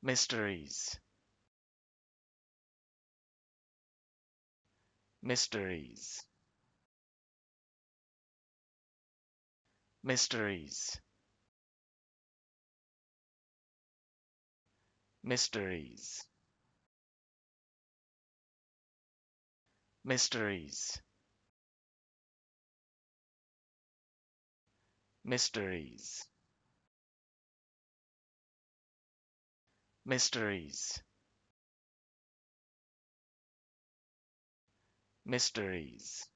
mysteries mysteries mysteries mysteries mysteries mysteries mysteries mysteries